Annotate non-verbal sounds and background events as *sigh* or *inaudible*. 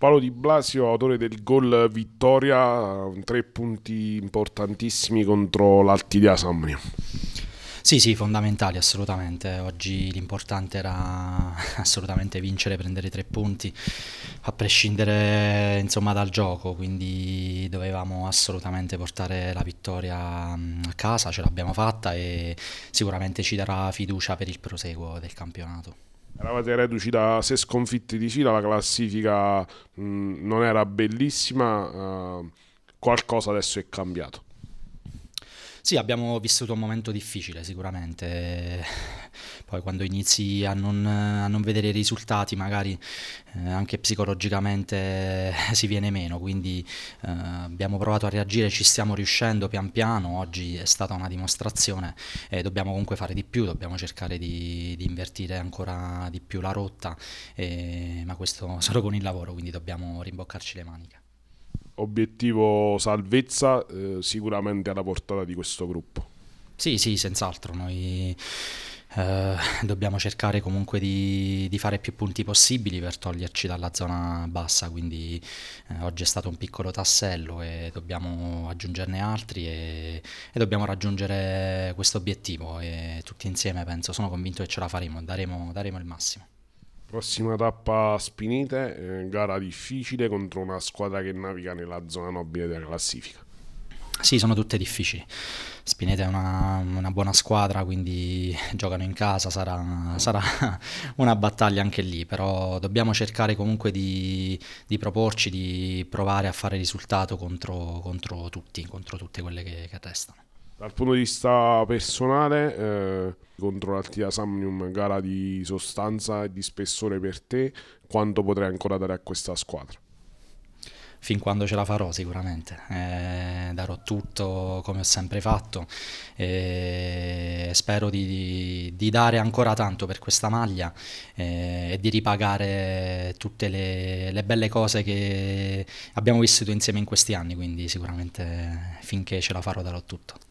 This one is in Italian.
Paolo Di Blasio, autore del gol vittoria, tre punti importantissimi contro l'Altidia Sammania. Sì, sì, fondamentali assolutamente. Oggi l'importante era *laughs* assolutamente vincere, prendere tre punti, a prescindere insomma, dal gioco, quindi dovevamo assolutamente portare la vittoria mm, a casa, ce l'abbiamo fatta e sicuramente ci darà fiducia per il proseguo del campionato. Eravate reduci da sei sconfitte di fila, la classifica mh, mm, non era bellissima, uh, qualcosa adesso è cambiato. Sì, abbiamo vissuto un momento difficile sicuramente. Poi quando inizi a non, a non vedere i risultati, magari eh, anche psicologicamente *laughs* si viene meno, quindi eh, abbiamo provato a reagire, ci stiamo riuscendo pian piano, oggi è stata una dimostrazione e dobbiamo comunque fare di più, dobbiamo cercare di, di invertire ancora di più la rotta, e, ma questo *laughs* solo con il lavoro, quindi dobbiamo rimboccarci le maniche obiettivo salvezza eh, sicuramente alla portata di questo gruppo. Sì, sì, senz'altro. Noi eh, dobbiamo cercare comunque di, di, fare più punti possibili per toglierci dalla zona bassa, quindi eh, oggi è stato un piccolo tassello e dobbiamo aggiungerne altri e, e dobbiamo raggiungere questo obiettivo e tutti insieme penso, sono convinto che ce la faremo, daremo, daremo il massimo. Prossima tappa Spinite, eh, gara difficile contro una squadra che naviga nella zona nobile della classifica. Sì, sono tutte difficili. Spinete è una, una, buona squadra, quindi *laughs* giocano in casa, sarà, sarà, *laughs* una battaglia anche lì, però dobbiamo cercare comunque di, di proporci, di provare a fare risultato contro, contro tutti, contro tutte quelle che, che restano. Dal punto di vista personale, eh, contro l'Altia Samnium, gara di sostanza e di spessore per te, quanto potrai ancora dare a questa squadra? fin quando ce la farò sicuramente, eh, darò tutto come ho sempre fatto e spero di, di dare ancora tanto per questa maglia eh, e di ripagare tutte le, le, belle cose che abbiamo vissuto insieme in questi anni, quindi sicuramente eh, finché ce la farò darò tutto.